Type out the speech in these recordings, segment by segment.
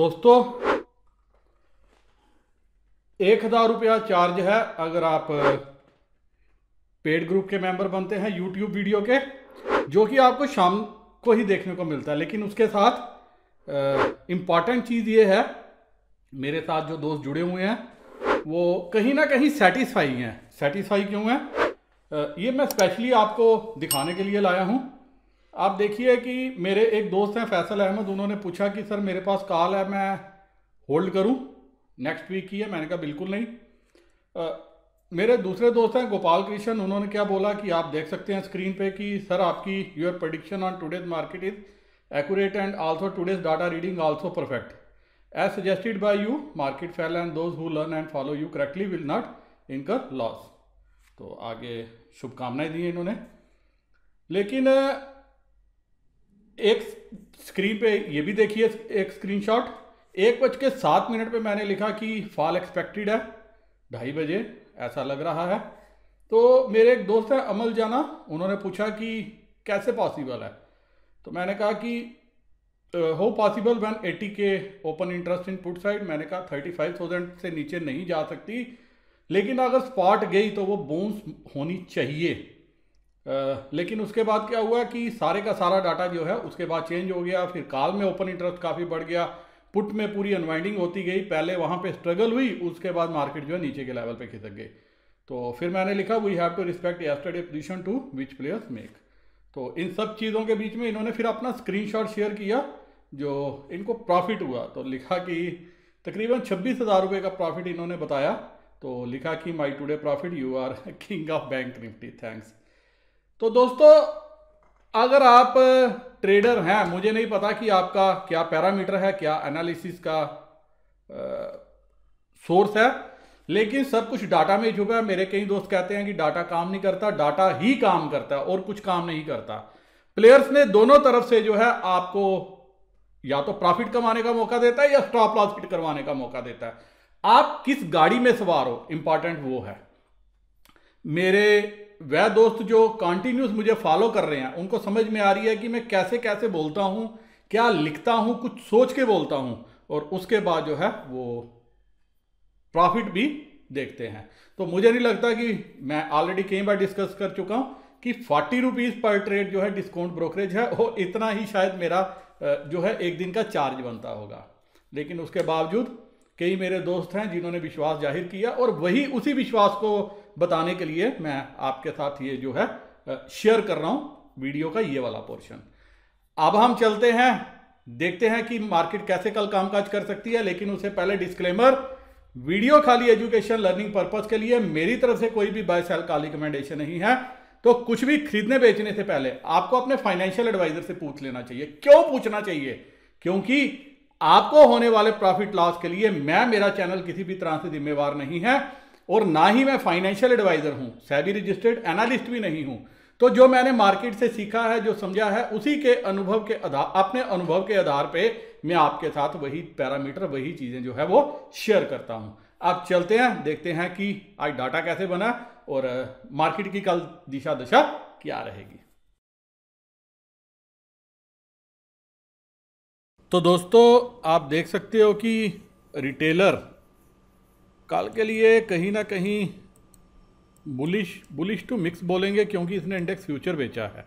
दोस्तों एक हज़ार रुपया चार्ज है अगर आप पेड ग्रुप के मेंबर बनते हैं यूट्यूब वीडियो के जो कि आपको शाम को ही देखने को मिलता है लेकिन उसके साथ इम्पॉर्टेंट चीज़ ये है मेरे साथ जो दोस्त जुड़े हुए हैं वो कहीं ना कहीं सेटिस्फाई हैं सेटिस्फाई क्यों हैं ये मैं स्पेशली आपको दिखाने के लिए लाया हूँ आप देखिए कि मेरे एक दोस्त हैं फैसल अहमद उन्होंने पूछा कि सर मेरे पास कॉल है मैं होल्ड करूं नेक्स्ट वीक की है मैंने कहा बिल्कुल नहीं आ, मेरे दूसरे दोस्त हैं गोपाल कृष्ण उन्होंने क्या बोला कि आप देख सकते हैं स्क्रीन पे कि सर आपकी your prediction on today's market is accurate and also today's data reading also perfect as suggested by you market fell and those who learn and follow you correctly will not incur loss तो आगे शुभकामनाएं दी इन्होंने लेकिन एक screen पे ये भी देखिए एक स्क्रीनशॉट एक बज के सात मिनट पे मैंने लिखा कि फॉल एक्सपेक्टेड है ढाई बजे ऐसा लग रहा है तो मेरे एक दोस्त हैं अमल जाना उन्होंने पूछा कि कैसे पॉसिबल है तो मैंने कहा कि हो possible one eighty K open interest in put side मैंने कहा थर्टी फाइव थाउजेंड से नीचे नहीं जा सकती लेकिन अगर स्पॉट गई तो वो बोन्स होनी चाहिए लेकिन उसके बाद क्या हुआ कि सारे का सारा डाटा जो है उसके बाद चेंज हो गया फिर काल में ओपन इंटरेस्ट काफ़ी बढ़ गया पुट में पूरी अनवाइंडिंग होती गई पहले वहाँ पे स्ट्रगल हुई उसके बाद मार्केट जो है नीचे के लेवल पे खिसक गई तो फिर मैंने लिखा we have to respect yesterday position to which players make तो इन सब चीज़ों के बीच में इन्होंने फिर अपना स्क्रीन शेयर किया जो इनको प्रॉफिट हुआ तो लिखा कि तकरीबन छब्बीस हज़ार रुपये का प्रॉफिट इन्होंने बताया तो लिखा कि my today profit you are king of Bank Nifty thanks तो दोस्तों अगर आप ट्रेडर हैं मुझे नहीं पता कि आपका क्या पैरामीटर है क्या एनालिसिस का सोर्स है लेकिन सब कुछ डाटा में छुपा है मेरे कई दोस्त कहते हैं कि डाटा काम नहीं करता डाटा ही काम करता है और कुछ काम नहीं करता प्लेयर्स ने दोनों तरफ से जो है आपको या तो प्रॉफिट कमाने का मौका देता है या स्टॉप लॉस फिट करवाने का मौका देता है आप किस गाड़ी में सवार हो इंपॉर्टेंट वो है मेरे वह दोस्त जो कंटिन्यूस मुझे फॉलो कर रहे हैं उनको समझ में आ रही है कि मैं कैसे कैसे बोलता हूँ क्या लिखता हूँ कुछ सोच के बोलता हूँ और उसके बाद जो है वो प्रॉफिट भी देखते हैं तो मुझे नहीं लगता कि मैं ऑलरेडी कई बार डिस्कस कर चुका हूँ कि फोर्टी रुपीज़ पर ट्रेड जो है डिस्काउंट ब्रोकरेज है वो इतना ही शायद मेरा जो है एक दिन का चार्ज बनता होगा लेकिन उसके बावजूद कई मेरे दोस्त हैं जिन्होंने विश्वास जाहिर किया और वही उसी विश्वास को बताने के लिए मैं आपके साथ ये जो है शेयर कर रहा हूं वीडियो का ये वाला पोर्शन अब हम चलते हैं देखते हैं कि मार्केट कैसे कल कामकाज कर सकती है लेकिन उससे पहले डिस्क्लेमर वीडियो खाली एजुकेशन लर्निंग पर्पज के लिए मेरी तरफ से कोई भी बाय सेल का रिकमेंडेशन नहीं है तो कुछ भी खरीदने बेचने से पहले आपको अपने फाइनेंशियल एडवाइजर से पूछ लेना चाहिए क्यों पूछना चाहिए क्योंकि आपको होने वाले प्रॉफिट लॉस के लिए मैं मेरा चैनल किसी भी तरह से जिम्मेवार नहीं है और ना ही मैं फाइनेंशियल एडवाइज़र हूँ सैबी रजिस्टर्ड एनालिस्ट भी नहीं हूँ तो जो मैंने मार्केट से सीखा है जो समझा है उसी के अनुभव के आधार अपने अनुभव के आधार पे मैं आपके साथ वही पैरामीटर वही चीज़ें जो है वो शेयर करता हूँ अब चलते हैं देखते हैं कि आज डाटा कैसे बना और मार्केट की कल दिशा दशा क्या रहेगी तो दोस्तों आप देख सकते हो कि रिटेलर काल के लिए कहीं ना कहीं बुलिश बुलिश टू मिक्स बोलेंगे क्योंकि इसने इंडेक्स फ्यूचर बेचा है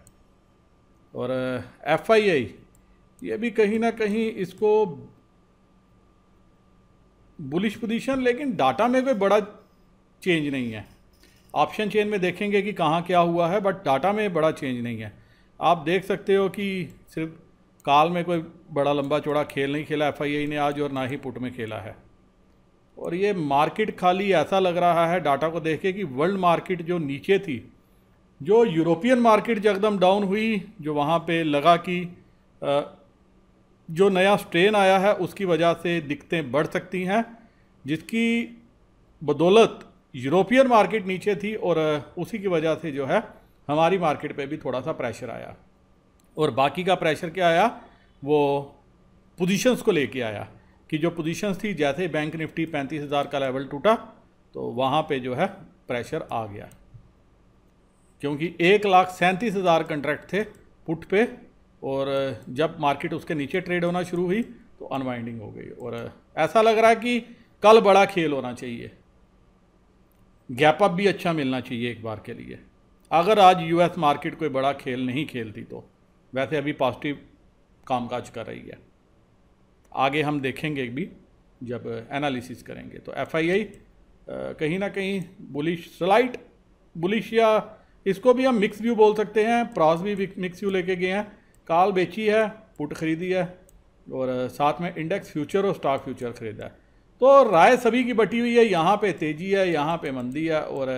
और एफ आई आई ये भी कहीं ना कहीं इसको बुलिश पोजीशन लेकिन डाटा में कोई बड़ा चेंज नहीं है ऑप्शन चेन में देखेंगे कि कहाँ क्या हुआ है बट डाटा में बड़ा चेंज नहीं है आप देख सकते हो कि सिर्फ काल में कोई बड़ा लंबा चौड़ा खेल नहीं खेला एफ आई आई ने आज और ना ही पुट में खेला है और ये मार्केट खाली ऐसा लग रहा है डाटा को देख के कि वर्ल्ड मार्केट जो नीचे थी जो यूरोपियन मार्केट जकदम डाउन हुई जो वहाँ पे लगा कि जो नया स्ट्रेन आया है उसकी वजह से दिक्कतें बढ़ सकती हैं जिसकी बदौलत यूरोपियन मार्केट नीचे थी और उसी की वजह से जो है हमारी मार्केट पे भी थोड़ा सा प्रेशर आया और बाकी का प्रेशर क्या आया वो पोजीशंस को लेके आया की जो पोजीशंस थी जैसे बैंक निफ्टी पैंतीस हज़ार का लेवल टूटा तो वहाँ पे जो है प्रेशर आ गया क्योंकि एक लाख सैंतीस हज़ार कंट्रैक्ट थे पुट पे और जब मार्केट उसके नीचे ट्रेड होना शुरू हुई तो अनवाइंडिंग हो गई और ऐसा लग रहा है कि कल बड़ा खेल होना चाहिए गैप अप भी अच्छा मिलना चाहिए एक बार के लिए अगर आज यूएस मार्केट कोई बड़ा खेल नहीं खेलती तो वैसे अभी पॉजिटिव कामकाज कर रही है आगे हम देखेंगे भी जब एनालिसिस करेंगे तो एफ कहीं ना कहीं बुलिश स्लाइट बुलिश या इसको भी हम मिक्स व्यू बोल सकते हैं प्रॉस भी मिक्स व्यू लेके गए हैं काल बेची है पुट खरीदी है और साथ में इंडेक्स फ्यूचर और स्टॉक फ्यूचर ख़रीदा है तो राय सभी की बटी हुई है यहाँ पे तेज़ी है यहाँ पे मंदी है और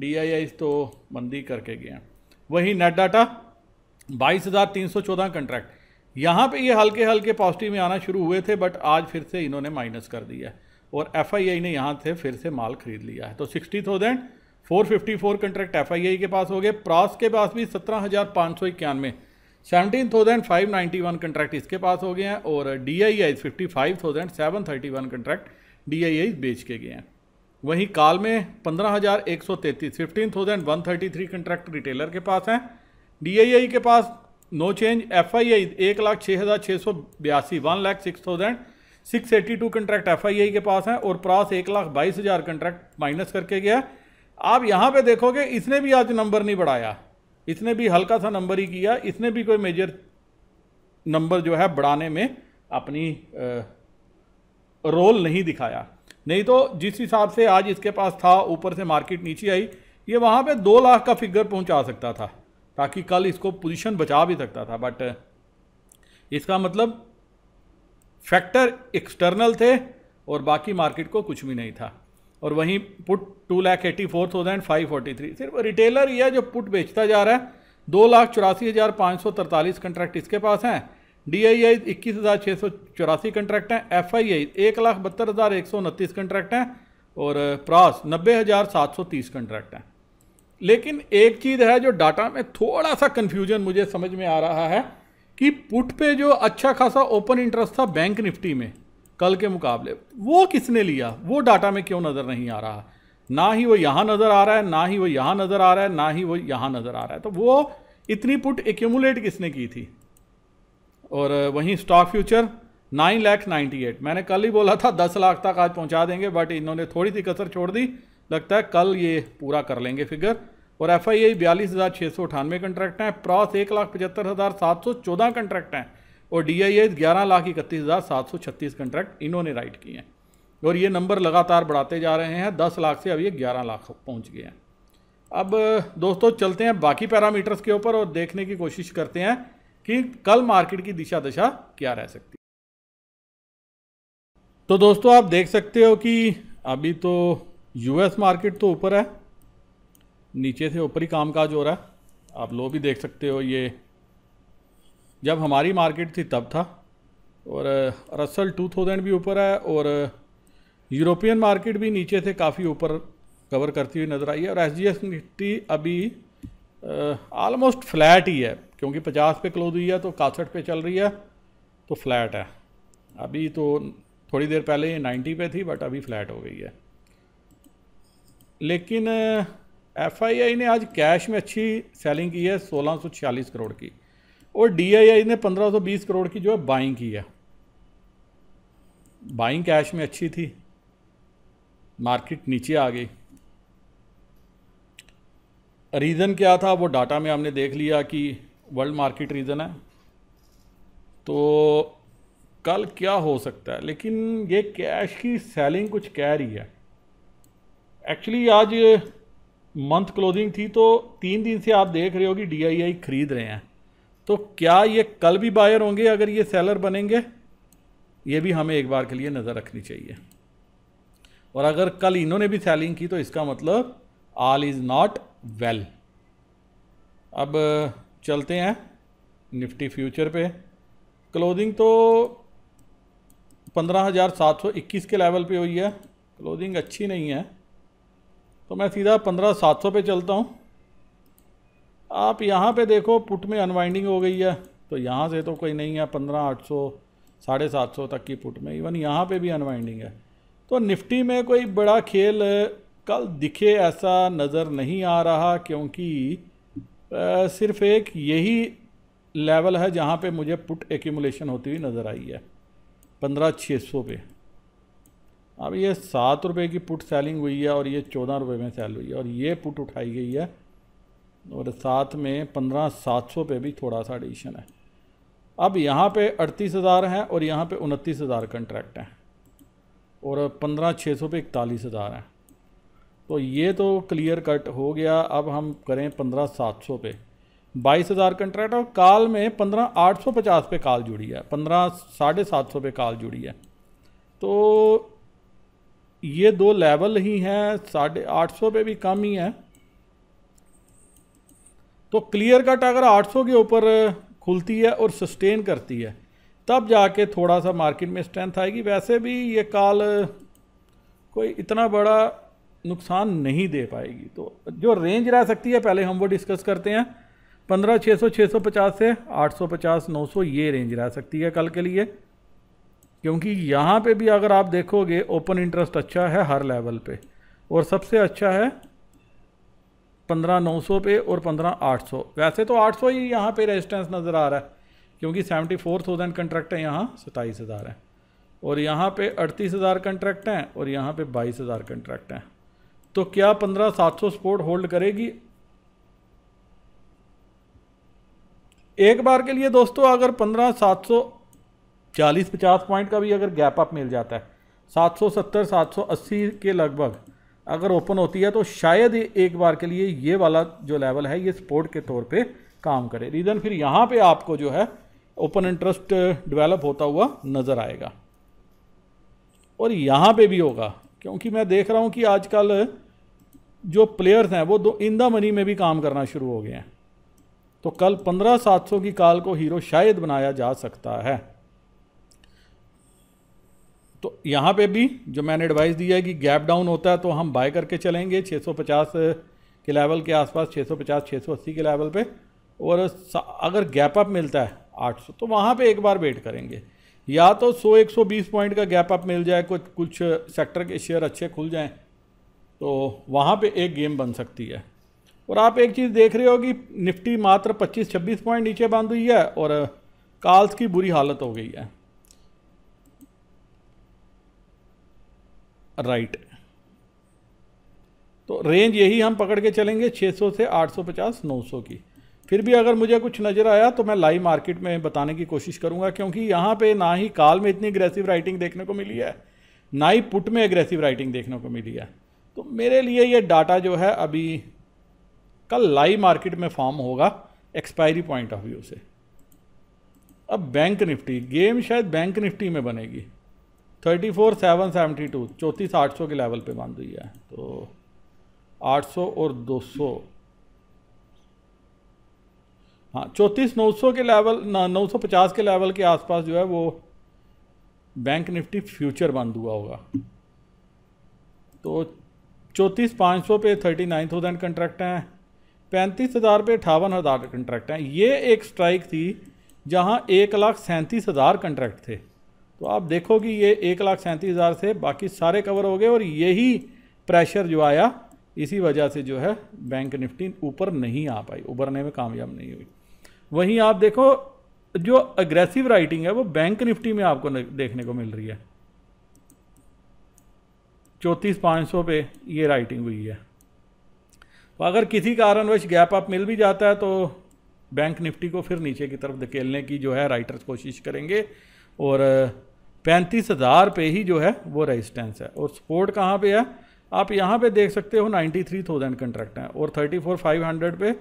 डी आई आई तो मंदी करके गए हैं वही नेट डाटा बाईस हज़ार तीन सौ चौदह कंट्रैक्ट यहाँ पे ये हल्के हल्के पॉजिटिव में आना शुरू हुए थे बट आज फिर से इन्होंने माइनस कर दिया है और एफ ने यहाँ से फिर से माल खरीद लिया है तो sixty thousand four fifty four contract F के पास हो गए प्रास के पास भी सत्रह हज़ार पाँच सौ इक्यानवे seventeen thousand five ninety one contract इसके पास हो गए हैं और D I I fifty five thousand seven thirty one contract D I I बेच के गए हैं वहीं काल में पंद्रह हज़ार एक सौ तैंतीस fifteen thousand one thirty three contract retailer के पास हैं डी आई आई के पास no change F I I एक लाख छः हज़ार छः सौ बयासी one lakh six thousand six eighty two contract F I I के पास हैं और प्रास एक लाख बाईस हज़ार कंट्रैक्ट माइनस करके गया आप यहाँ पे देखोगे इसने भी आज नंबर नहीं बढ़ाया इसने भी हल्का सा नंबर ही किया इसने भी कोई मेजर नंबर जो है बढ़ाने में अपनी रोल नहीं दिखाया नहीं तो जिस हिसाब से आज इसके पास था ऊपर से मार्केट नीचे आई ये वहाँ पे दो लाख का फिगर पहुँचा सकता था ताकि कल इसको पोजीशन बचा भी सकता था बट इसका मतलब फैक्टर एक्सटर्नल थे और बाकी मार्केट को कुछ भी नहीं था और वहीं put two lakh eighty four thousand five forty three सिर्फ रिटेलर ही है जो पुट बेचता जा रहा है दो लाख चौरासी हज़ार पाँच सौ तरतालीस कंट्रैक्ट इसके पास हैं डी आई आई इक्कीस हज़ार छः सौ चौरासी कंट्रैक्ट हैं एफ आई आई एक लाख बहत्तर हज़ार एक सौ उनतीस कंट्रैक्ट हैं और प्रास नब्बे हज़ार सात सौ तीस कंट्रैक्ट हैं लेकिन एक चीज़ है जो डाटा में थोड़ा सा कन्फ्यूजन मुझे समझ में आ रहा है कि पुट पे जो अच्छा खासा ओपन इंटरेस्ट था बैंक निफ्टी में कल के मुकाबले वो किसने लिया वो डाटा में क्यों नज़र नहीं आ रहा ना ही वो यहाँ नज़र आ रहा है ना ही वो यहाँ नज़र आ रहा है ना ही वो यहाँ नज़र आ रहा है तो वो इतनी पुट एक्यूमुलेट किसने की थी और वहीं stock future nine lakh ninety eight मैंने कल ही बोला था दस लाख तक आज पहुँचा देंगे बट इन्होंने थोड़ी सी कसर छोड़ दी लगता है कल ये पूरा कर लेंगे फिगर और एफ आई आई बयालीस हज़ार छः सौ अठानवे कंट्रैक्ट हैं प्रॉस एक लाख पचहत्तर हज़ार सात सौ चौदह कंट्रैक्ट हैं और डी आई आई ग्यारह लाख इकतीस हज़ार सात सौ छत्तीस कंट्रैक्ट इन्होंने राइट किए हैं और ये नंबर लगातार बढ़ाते जा रहे हैं दस लाख से अब ये ग्यारह लाख पहुँच गए हैं अब दोस्तों चलते हैं बाकी पैरामीटर्स के ऊपर और देखने की कोशिश करते हैं कि कल मार्केट की दिशा दशा क्या रह सकती तो दोस्तों आप देख सकते हो कि अभी तो यूएस मार्केट तो ऊपर है नीचे से ऊपर ही कामकाज हो रहा है आप लो भी देख सकते हो ये जब हमारी मार्केट थी तब था और रसल 2000 भी ऊपर है और यूरोपियन मार्केट भी नीचे से काफ़ी ऊपर कवर करती हुई नज़र आई है और एस जी एस निफ्टी अभी आलमोस्ट फ्लैट ही है क्योंकि 50 पे क्लोज हुई है तो इकसठ पे चल रही है तो फ्लैट है अभी तो थोड़ी देर पहले ये 90 पे थी बट अभी फ्लैट हो गई है लेकिन एफआईआई ने आज कैश में अच्छी सेलिंग की है सोलह करोड़ की और डीआईआई ने 1520 करोड़ की जो है बाइंग की है बाइंग कैश में अच्छी थी मार्केट नीचे आ गई रीज़न क्या था वो डाटा में हमने देख लिया कि वर्ल्ड मार्केट रीज़न है तो कल क्या हो सकता है लेकिन ये कैश की सेलिंग कुछ कह रही है एक्चुअली आज मंथ क्लोजिंग थी तो तीन दिन से आप देख रहे हो कि डी खरीद रहे हैं तो क्या ये कल भी बायर होंगे अगर ये सेलर बनेंगे ये भी हमें एक बार के लिए नज़र रखनी चाहिए और अगर कल इन्होंने भी सेलिंग की तो इसका मतलब आल इज़ नॉट वेल अब चलते हैं निफ्टी फ्यूचर पे क्लोजिंग तो 15,721 के लेवल पे हुई है क्लोजिंग अच्छी नहीं है तो मैं सीधा पंद्रह सात सौ पर चलता हूँ आप यहाँ पे देखो पुट में अनवाइंडिंग हो गई है तो यहाँ से तो कोई नहीं है पंद्रह आठ सौ साढ़े सात सौ तक की पुट में इवन यहाँ पे भी अनवाइंडिंग है तो निफ्टी में कोई बड़ा खेल कल दिखे ऐसा नज़र नहीं आ रहा क्योंकि सिर्फ एक यही लेवल है जहाँ पे मुझे पुट एक्यूमुलेशन होती हुई नज़र आई है पंद्रह छः सौ पे अब ये सात रुपये की पुट सेलिंग हुई है और ये चौदह रुपये में सेल हुई है और ये पुट उठाई गई है और साथ में पंद्रह सात सौ पे भी थोड़ा सा एडिशन है अब यहाँ पे अड़तीस हज़ार हैं और यहाँ पे उनतीस हज़ार कंट्रैक्ट हैं और पंद्रह छः सौ पे इकतालीस हज़ार हैं तो ये तो क्लियर कट हो गया अब हम करें पंद्रह सात सौ पे बाईस हज़ार कंट्रैक्ट और काल में पंद्रह आठ सौ पचास पे काल जुड़ी है पंद्रह साढ़े सात सौ पे काल जुड़ी है तो ये दो लेवल ही हैं साढ़े आठ सौ पे भी कम ही है तो क्लियर कट अगर 800 के ऊपर खुलती है और सस्टेन करती है तब जाके थोड़ा सा मार्केट में स्ट्रेंथ आएगी वैसे भी ये कॉल कोई इतना बड़ा नुकसान नहीं दे पाएगी तो जो रेंज रह सकती है पहले हम वो डिस्कस करते हैं पंद्रह छः सौ छः सौ पचास से आठ सौ पचास नौ सौ ये रेंज रह सकती है कल के लिए क्योंकि यहाँ पे भी अगर आप देखोगे ओपन इंटरेस्ट अच्छा है हर लेवल पे और सबसे अच्छा है पंद्रह नौ सौ पे और पंद्रह आठ सौ वैसे तो आठ सौ ही यहाँ पे रेजिस्टेंस नज़र आ रहा है क्योंकि सेवेंटी फोर थाउजेंड कंट्रैक्ट है यहाँ सताईस हज़ार है और यहाँ पे अड़तीस हज़ार कंट्रैक्ट हैं और यहाँ पे बाईस हज़ार कंट्रैक्ट हैं तो क्या पंद्रह सात सौ स्पोर्ट होल्ड करेगी एक बार के लिए दोस्तों अगर पंद्रह सात सौ चालीस पचास पॉइंट का भी अगर गैप अप मिल जाता है सात सात सौ सत्तर सौ अस्सी के लगभग अगर ओपन होती है तो शायद एक बार के लिए ये वाला जो लेवल है ये सपोर्ट के तौर पे काम करे रीज़न फिर यहाँ पे आपको जो है ओपन इंटरेस्ट डेवलप होता हुआ नज़र आएगा और यहाँ पे भी होगा क्योंकि मैं देख रहा हूँ कि आजकल जो प्लेयर्स हैं वो दो इन द मनी में भी काम करना शुरू हो गए हैं तो कल पंद्रह सात सौ की काल को हीरो शायद बनाया जा सकता है तो यहाँ पे भी जो मैंने एडवाइस दिया है कि गैप डाउन होता है तो हम बाय करके चलेंगे 650 के लेवल के आसपास 650 680 के लेवल पे और अगर गैप अप मिलता है 800 तो वहाँ पे एक बार वेट करेंगे या तो 100 120 पॉइंट का गैप अप मिल जाए कुछ कुछ सेक्टर के शेयर अच्छे खुल जाएँ तो वहाँ पर एक गेम बन सकती है और आप एक चीज़ देख रहे हो कि निफ्टी मात्र पच्चीस छब्बीस पॉइंट नीचे बंद हुई है और काल्स की बुरी हालत हो गई है राइट तो रेंज यही हम पकड़ के चलेंगे 600 से 850 900 की फिर भी अगर मुझे कुछ नज़र आया तो मैं लाइव मार्केट में बताने की कोशिश करूंगा क्योंकि यहाँ पे ना ही काल में इतनी अग्रेसिव राइटिंग देखने को मिली है ना ही पुट में अग्रेसिव राइटिंग देखने को मिली है तो मेरे लिए ये डाटा जो है अभी कल लाइव मार्केट में फॉर्म होगा एक्सपायरी पॉइंट ऑफ व्यू से अब बैंक निफ्टी गेम शायद बैंक निफ्टी में बनेगी thirty four seven seventy two चौंतीस आठ सौ के लेवल पे बंद हुई है तो आठ सौ और दो सौ हाँ चौंतीस नौ सौ के लेवल नौ सौ पचास के लेवल के आसपास जो है वो बैंक निफ्टी फ्यूचर बंद हुआ होगा तो चौंतीस पाँच सौ पे थर्टी नाइन थाउजेंड कंट्रैक्ट हैं पैंतीस हज़ार पे अठावन हज़ार कंट्रैक्ट हैं ये एक स्ट्राइक थी जहाँ एक लाख सैंतीस हज़ार कंट्रैक्ट थे तो आप देखो कि ये एक लाख सैंतीस हज़ार से बाकी सारे कवर हो गए और यही प्रेशर जो आया इसी वजह से जो है बैंक निफ्टी ऊपर नहीं आ पाई उभरने में कामयाब नहीं हुई वहीं आप देखो जो अग्रेसिव राइटिंग है वो बैंक निफ्टी में आपको देखने को मिल रही है चौंतीस पाँच सौ पे ये राइटिंग हुई है तो अगर किसी कारणवश गैप अप मिल भी जाता है तो बैंक निफ्टी को फिर नीचे की तरफ धकेलने की जो है राइटर्स कोशिश करेंगे और पैंतीस हज़ार पे ही जो है वो रेजिस्टेंस है और सपोर्ट कहाँ पे है आप यहाँ पे देख सकते हो नाइन्टी थ्री थाउजेंड कंट्रैक्ट हैं और थर्टी फोर फाइव हंड्रेड पे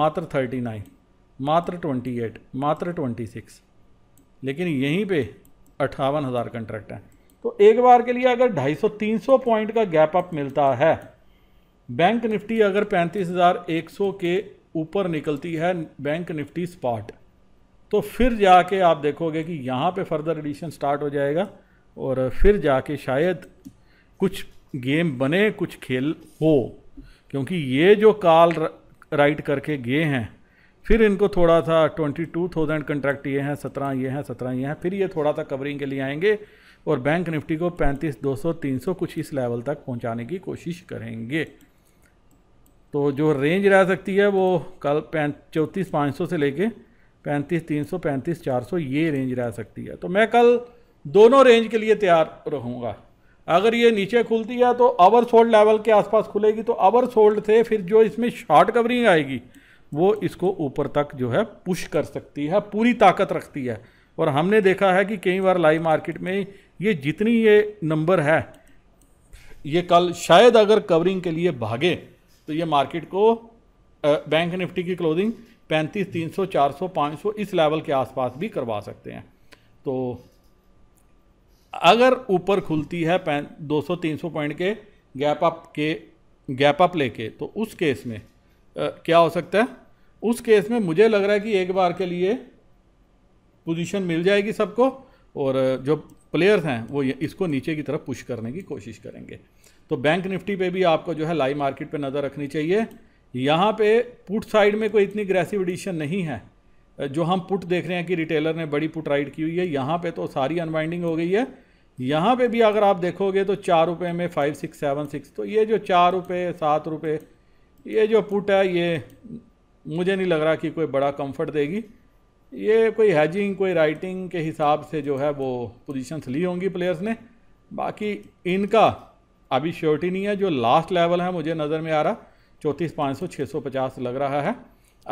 मात्र थर्टी नाइन मात्र ट्वेंटी एट मात्र ट्वेंटी सिक्स लेकिन यहीं पे अट्ठावन हज़ार कंट्रैक्ट हैं तो एक बार के लिए अगर ढाई सौ तीन सौ पॉइंट का गैप अप मिलता है बैंक निफ्टी अगर पैंतीस हज़ार एक सौ के ऊपर निकलती है बैंक निफ्टी स्पॉट तो फिर जाके आप देखोगे कि यहाँ पे फर्दर एडिशन स्टार्ट हो जाएगा और फिर जाके शायद कुछ गेम बने कुछ खेल हो क्योंकि ये जो काल राइट करके गए हैं फिर इनको थोड़ा था ट्वेंटी टू थाउजेंड कंट्रैक्ट ये हैं सत्रह ये हैं सत्रह ये हैं फिर ये थोड़ा सा कवरिंग के लिए आएंगे और बैंक निफ्टी को पैंतीस दो सौ तीन सौ कुछ इस लेवल तक पहुंचाने की कोशिश करेंगे तो जो रेंज रह सकती है वो कल पैं चौंतीस पाँच सौ से लेके पैंतीस तीन सौ पैंतीस चार सौ ये रेंज रह सकती है तो मैं कल दोनों रेंज के लिए तैयार रहूँगा अगर ये नीचे खुलती है तो अवर सोल्ड लेवल के आसपास खुलेगी तो अवर सोल्ड से फिर जो इसमें शॉर्ट कवरिंग आएगी वो इसको ऊपर तक जो है पुश कर सकती है पूरी ताकत रखती है और हमने देखा है कि कई बार लाइव मार्केट में ये जितनी ये नंबर है ये कल शायद अगर कवरिंग के लिए भागे तो ये मार्केट को बैंक निफ्टी की क्लोजिंग पैंतीस तीन सौ चार सौ पाँच सौ इस लेवल के आसपास भी करवा सकते हैं तो अगर ऊपर खुलती है पैं दो सौ तीन सौ पॉइंट के गैप अप के गैप अप लेके तो उस केस में आ, क्या हो सकता है उस केस में मुझे लग रहा है कि एक बार के लिए पोजीशन मिल जाएगी सबको और जो प्लेयर्स हैं वो इसको नीचे की तरफ पुश करने की कोशिश करेंगे तो बैंक निफ्टी पे भी आपको जो है लाइव मार्केट पे नज़र रखनी चाहिए यहाँ पे पुट साइड में कोई इतनी ग्रेसिव एडिशन नहीं है जो हम पुट देख रहे हैं कि रिटेलर ने बड़ी पुट राइड की हुई है यहाँ पे तो सारी अनबाइंडिंग हो गई है यहाँ पे भी अगर आप देखोगे तो चार रुपये में फाइव सिक्स सेवन सिक्स तो ये जो चार रुपये सात रुपये ये जो पुट है ये मुझे नहीं लग रहा कि कोई बड़ा कम्फर्ट देगी ये कोई हैजिंग कोई राइटिंग के हिसाब से जो है वो पोजिशंस ली होंगी प्लेयर्स ने बाकी इनका अभी श्योरिटी नहीं है जो लास्ट लेवल है मुझे नज़र में आ रहा चौंतीस पाँच सौ छः सौ पचास लग रहा है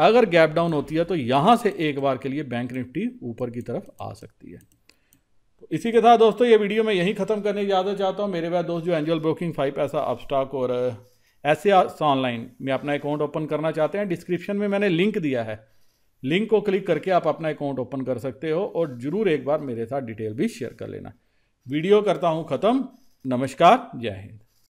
अगर गैप डाउन होती है तो यहाँ से एक बार के लिए बैंक निफ्टी ऊपर की तरफ आ सकती है तो इसी के साथ दोस्तों ये वीडियो मैं यहीं ख़त्म करने ज़्यादा चाहता हूँ मेरे बाद दोस्त जो एंजल ब्रोकिंग फाइव पैसा अपस्टॉक और ऐसे ऑनलाइन में अपना अकाउंट ओपन करना चाहते हैं डिस्क्रिप्शन में मैंने लिंक दिया है लिंक को क्लिक करके आप अपना अकाउंट ओपन कर सकते हो और ज़रूर एक बार मेरे साथ डिटेल भी शेयर कर लेना वीडियो करता हूँ ख़त्म नमस्कार जय हिंद